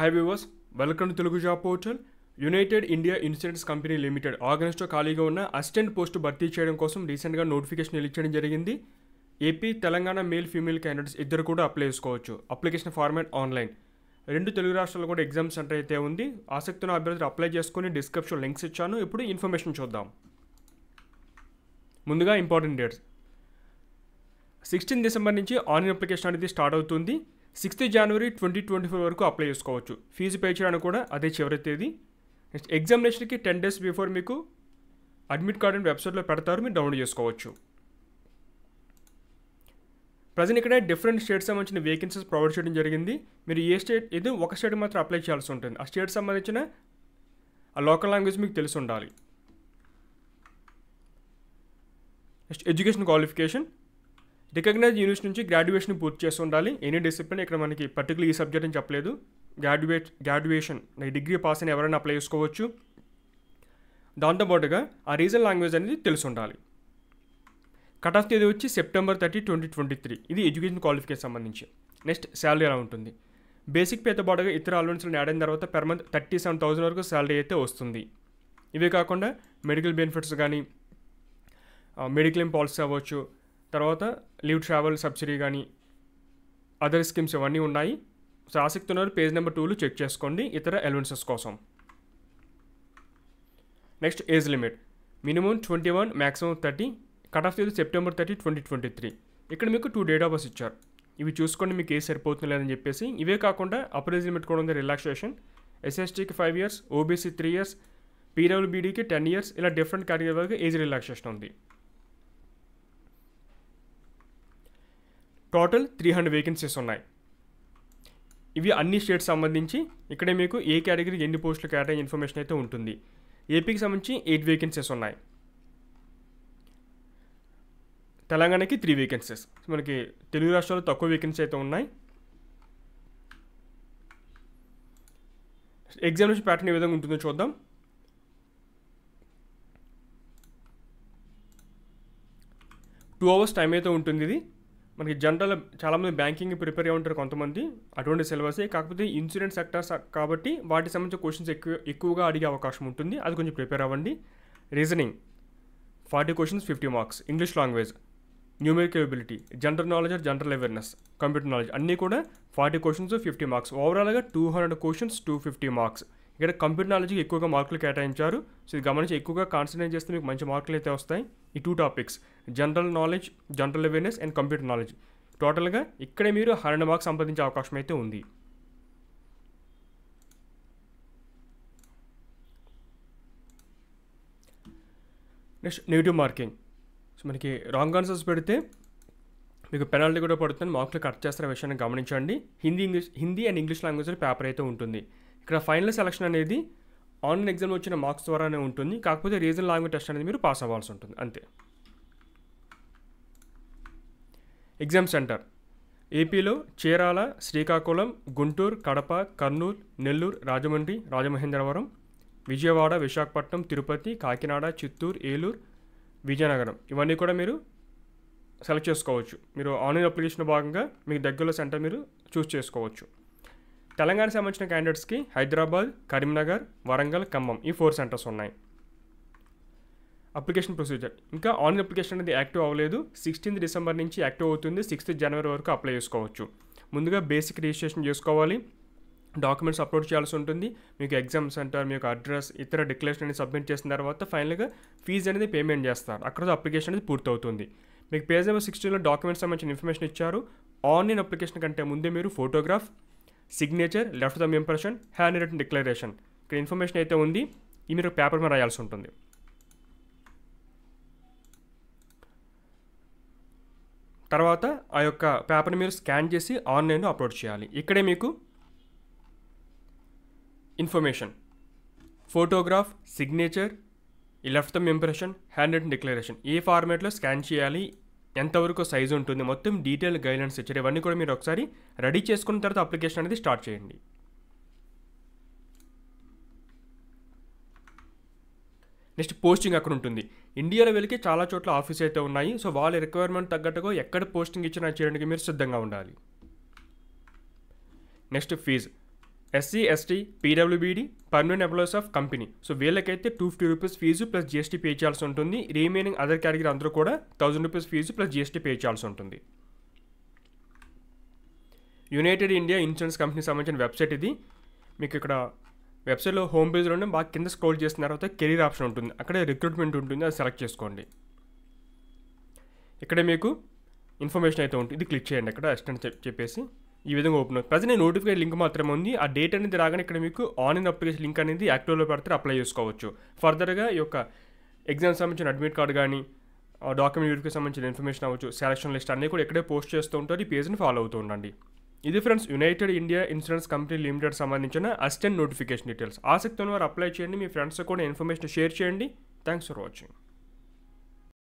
high viewers welcome to Telugu job portal United India Insurance Company Limited ఆగస్టులో ఖాళీగా ఉన్న assistant post భర్తీ చేయడం కోసం రీసెంట్గా నోటిఫికేషన్ ఇచ్చడం జరిగింది AP Telangana male female candidates ఇద్దరు కూడా అప్లై చేసుకోవచ్చు అప్లికేషన్ ఫార్మాట్ ఆన్లైన్ రెండు తెలుగు రాష్ట్రాల్లో కూడా ఎగ్జామ్ సెంటర్ అయితే ఉంది ఆసక్తిన అభ్యర్థులు అప్లై చేసుకుని డిస్క్రిప్షన్ లింక్స్ ఇచ్చాను ఇప్పుడు ఇన్ఫర్మేషన్ చూద్దాం ముందుగా ఇంపార్టెంట్ డేట్స్ సిక్స్టీన్ డిసెంబర్ నుంచి ఆన్లైన్ అప్లికేషన్ అనేది స్టార్ట్ అవుతుంది sixth January twenty twenty four వరకు అప్లై చేసుకోవచ్చు ఫీజు పే చేయడానికి కూడా అదే చివరి తేదీ నెక్స్ట్ ఎగ్జామినేషన్కి టెన్ డేస్ బిఫోర్ మీకు అడ్మిట్ కార్డ్ అని వెబ్సైట్లో పెడతారు మీరు డౌన్లోడ్ చేసుకోవచ్చు ప్రజెంట్ ఇక్కడ డిఫరెంట్ స్టేట్ సంబంధించిన వేకెన్సీస్ ప్రొవైడ్ చేయడం జరిగింది మీరు ఏ స్టేట్ ఏదో ఒక స్టేట్ మాత్రం అప్లై చేయాల్సి ఉంటుంది ఆ స్టేట్ సంబంధించిన ఆ లోకల్ లాంగ్వేజ్ మీకు తెలిసి ఉండాలి next education qualification recognise university నుంచి గ్రాడ్యుయేషన్ పూర్తి చేసి ఉండాలి ఎనీ డిసిప్లిన్ ఇక్కడ మనకి పర్టికులర్ ఈ సబ్జెక్ట్ అని చెప్పలేదు గ్రాడ్యుయేట్ గ్రాడ్యుయేషన్ డిగ్రీ పాస్ అని ఎవరైనా అప్లై చేసుకోవచ్చు దాంతోపాటుగా ఆ రీజన్ లాంగ్వేజ్ అనేది తెలిసి ఉండాలి కట్ ఆఫ్ తేదీ వచ్చి September thirty twenty twenty three ఇది ఎడ్యుకేషన్ క్వాలిఫికేషన్ సంబంధించి నెక్స్ట్ శాలరీ ఎలా ఉంటుంది బేసిక్ పేతో పాటుగా ఇతర అలవెన్స్లను యాడ్ అయిన తర్వాత per month thirty seven thousand వరకు శాలరీ అయితే వస్తుంది ఇవే కాకుండా మెడికల్ బెనిఫిట్స్ కానీ మెడిక్లెయిమ్ పాలసీ అవ్వచ్చు తర్వాత లీవ్ ట్రావెల్ సబ్సిడీ కానీ అదర్ స్కీమ్స్ ఇవన్నీ ఉన్నాయి సో ఆసక్తి ఉన్నారు పేజ్ నెంబర్ టూలు చెక్ చేసుకోండి ఇతర అలవెన్సెస్ కోసం next age limit minimum twenty one maximum thirty cut off తేదీ September thirty twenty twenty three ఇక్కడ మీకు టూ డేట్ ఆఫ్ బర్స్ ఇచ్చారు ఇవి చూసుకోండి మీకు ఏ సరిపోతుంది లేదని చెప్పేసి ఇవే కాకుండా అప్పర్ ఏజ్ లిమిట్ కూడా ఉంది రిలాక్సేషన్ ఎస్ఎస్టీకి five years OBC three years పీడబ్ల్యూబీడీకి టెన్ ఇయర్స్ ఇలా డిఫరెంట్ కేటగిరీ వరకు ఏజ్ రిలాక్సేషన్ ఉంది టోటల్ త్రీ హండ్రెడ్ వేకెన్సీస్ ఉన్నాయి ఇవి అన్ని స్టేట్స్ సంబంధించి ఇక్కడే మీకు ఏ కేటగిరీకి ఎన్ని పోస్టులు కేటాయి ఇన్ఫర్మేషన్ అయితే ఉంటుంది ఏపీకి సంబంధించి ఎయిట్ వేకెన్సీస్ ఉన్నాయి తెలంగాణకి త్రీ వేకెన్సీస్ మనకి తెలుగు రాష్ట్రాల్లో తక్కువ వేకెన్సీ అయితే ఉన్నాయి ఎగ్జామినేషన్ ప్యాటర్న్ ఏ విధంగా ఉంటుందో చూద్దాం టూ అవర్స్ టైం అయితే ఉంటుంది ఇది మనకి జనరల్ చాలామంది బ్యాంకింగ్ ప్రిపేర్ అయి ఉంటారు కొంతమంది అటువంటి సిలబస్ కాకపోతే ఇన్సూరెన్స్ సెక్టర్స్ కాబట్టి వాటికి సంబంధించిన క్వశ్చన్స్ ఎక్కువ ఎక్కువగా అడిగే అవకాశం ఉంటుంది అది కొంచెం ప్రిపేర్ అవ్వండి reasoning forty questions fifty marks English language numerical ability general knowledge or general awareness computer knowledge అన్నీ కూడా ఫార్టీ క్వశ్చన్స్ ఫిఫ్టీ మార్క్స్ ఓవరాల్గా two hundred questions two fifty marks ఇక్కడ కంప్యూటర్ నాలెడ్జ్కి ఎక్కువగా మార్కులు కేటాయించారు సో ఇది గమనించి ఎక్కువగా కాన్సన్ట్రేట్ చేస్తే మీకు మంచి మార్కులు అయితే వస్తాయి ఈ two topics general knowledge general awareness and computer knowledge టోటల్గా ఇక్కడే మీరు హండ్రెడ్ మార్క్స్ సంపాదించే అవకాశం అయితే ఉంది నెక్స్ట్ నెగిటివ్ మార్కింగ్ సో మనకి రాంగ్ ఆన్సర్స్ పెడితే మీకు పెనాల్టీ కూడా పడుతుంది మార్కులు కట్ చేస్తున్న విషయాన్ని గమనించండి Hindi English Hindi and English లాంగ్వేజ్లో పేపర్ అయితే ఉంటుంది ఇక్కడ ఫైనల్ సెలక్షన్ అనేది ఆన్లైన్ ఎగ్జామ్ వచ్చిన మార్క్స్ ద్వారానే ఉంటుంది కాకపోతే రీజన్ లాంగ్వేజ్ టెస్ట్ అనేది మీరు పాస్ అవ్వాల్సి ఉంటుంది అంతే ఎగ్జామ్ సెంటర్ ఏపీలో చీరాల శ్రీకాకుళం గుంటూరు కడప కర్నూలు నెల్లూరు రాజమండ్రి రాజమహేంద్రవరం విజయవాడ విశాఖపట్నం తిరుపతి కాకినాడ చిత్తూరు ఏలూరు విజయనగరం ఇవన్నీ కూడా మీరు సెలెక్ట్ చేసుకోవచ్చు మీరు ఆన్లైన్ అప్లికేషన్ భాగంగా మీకు దగ్గరలో సెంటర్ మీరు చూస్ చేసుకోవచ్చు తెలంగాణ సంబంధించిన క్యాండిడేట్స్కి హైదరాబాద్ కరీంనగర్ వరంగల్ ఖమ్మం ఈ ఫోర్ సెంటర్స్ ఉన్నాయి అప్లికేషన్ ప్రొసీజర్ ఇంకా ఆన్లైన్ అప్లికేషన్ అనేది యాక్టివ్ అవ్వలేదు సిక్స్టీన్త్ డిసెంబర్ నుంచి యాక్టివ్ అవుతుంది సిక్స్త్ జనవరి వరకు అప్లై చేసుకోవచ్చు ముందుగా బేసిక్ రిజిస్ట్రేషన్ చేసుకోవాలి డాక్యుమెంట్స్ అప్లోడ్ చేయాల్సి ఉంటుంది మీకు ఎగ్జామ్ సెంటర్ మీకు అడ్రస్ ఇతర డిక్లరేషన్ అనేది సబ్మిట్ చేసిన తర్వాత ఫైనల్గా ఫీజు అనేది పేమెంట్ చేస్తారు అక్కడ అప్లికేషన్ అనేది పూర్తవుతుంది మీకు పేజ్ నెంబర్ సిక్స్టీన్లో డాక్యుమెంట్స్ సంబంధించిన ఇన్ఫర్మేషన్ ఇచ్చారు ఆన్లైన్ అప్లికేషన్ కంటే ముందే మీరు photograph signature left thumb impression handwritten declaration ఇక్కడ ఇన్ఫర్మేషన్ అయితే ఉంది ఈ మీరు పేపర్ మీద రాయాల్సి ఉంటుంది తర్వాత ఆ యొక్క పేపర్ని మీరు స్కాన్ చేసి ఆన్లైన్లో అప్లోడ్ చేయాలి ఇక్కడే మీకు ఇన్ఫర్మేషన్ ఫోటోగ్రాఫ్ సిగ్నేచర్ ఈ left thumb impression handwritten declaration ఏ ఫార్మేట్లో స్కాన్ చేయాలి ఎంతవరకు సైజు ఉంటుంది మొత్తం డీటెయిల్ గైడ్లైన్స్ ఇచ్చారు ఇవన్నీ కూడా మీరు ఒకసారి రెడీ చేసుకున్న తర్వాత అప్లికేషన్ అనేది స్టార్ట్ చేయండి నెక్స్ట్ పోస్టింగ్ అక్కడ ఉంటుంది ఇండియాలో వెళ్ళి చాలా చోట్ల ఆఫీస్ అయితే ఉన్నాయి సో వాళ్ళ రిక్వైర్మెంట్ తగ్గట్టుగా ఎక్కడ పోస్టింగ్ ఇచ్చినా చేయడానికి మీరు సిద్ధంగా ఉండాలి నెక్స్ట్ ఫీజు ఎస్సీ ఎస్టీ పీడబ్ల్యూబీడి permanent employees of company so వీళ్ళకైతే two fifty rupees fee plus GST pay చేయాల్సి ఉంటుంది రిమైనింగ్ అదర్ కేటగిరీ అందరూ కూడా thousand rupees fee plus GST pay చేయాల్సి ఉంటుంది యునైటెడ్ ఇండియా ఇన్సూరెన్స్ కంపెనీ సంబంధించిన వెబ్సైట్ ఇది మీకు ఇక్కడ వెబ్సైట్లో హోమ్ పేజ్లోనే బాగా కింద స్క్రోల్ చేసిన తర్వాత కెరీర్ ఆప్షన్ ఉంటుంది అక్కడే రిక్రూట్మెంట్ ఉంటుంది అది సెలెక్ట్ చేసుకోండి ఇక్కడ మీకు ఇన్ఫర్మేషన్ అయితే ఉంటుంది ఇది క్లిక్ చేయండి అక్కడ అసిస్టెంట్ చెప్పేసి ఈ విధంగా ఓపెన్ అవుతుంది ప్రజెంట్ నోటిఫికేషన్ లింక్ మాత్రమే ఉంది ఆ డేట్ అనేది రాగానే ఇక్కడ మీకు ఆన్లైన్ అప్లికేషన్ లింక్ అనేది యాక్టివ్లో పెడితే అప్లై చేసుకోవచ్చు ఫర్దర్గా ఈ యొక్క ఎగ్జామ్ సంబంధించిన అడ్మిట్ కార్డు కానీ డాక్యుమెంట్ వీటికి సంబంధించిన ఇన్ఫర్మేషన్ అవ్వచ్చు సెలక్షన్ లిస్ట్ అన్నీ కూడా ఇక్కడే పోస్ట్ చేస్తూ ఉంటారు ఈ పేజ్ని ఫాలో అవుతూ ఉండండి ఇది friends United India Insurance Company Limited సంబంధించిన అసిస్టెంట్ నోటిఫికేషన్ డీటెయిల్స్ ఆసక్తి ఉన్న వారు అప్లై చేయండి మీ ఫ్రెండ్స్ కూడా ఇన్ఫర్మేషన్ షేర్ చేయండి థ్యాంక్స్ ఫర్ వాచింగ్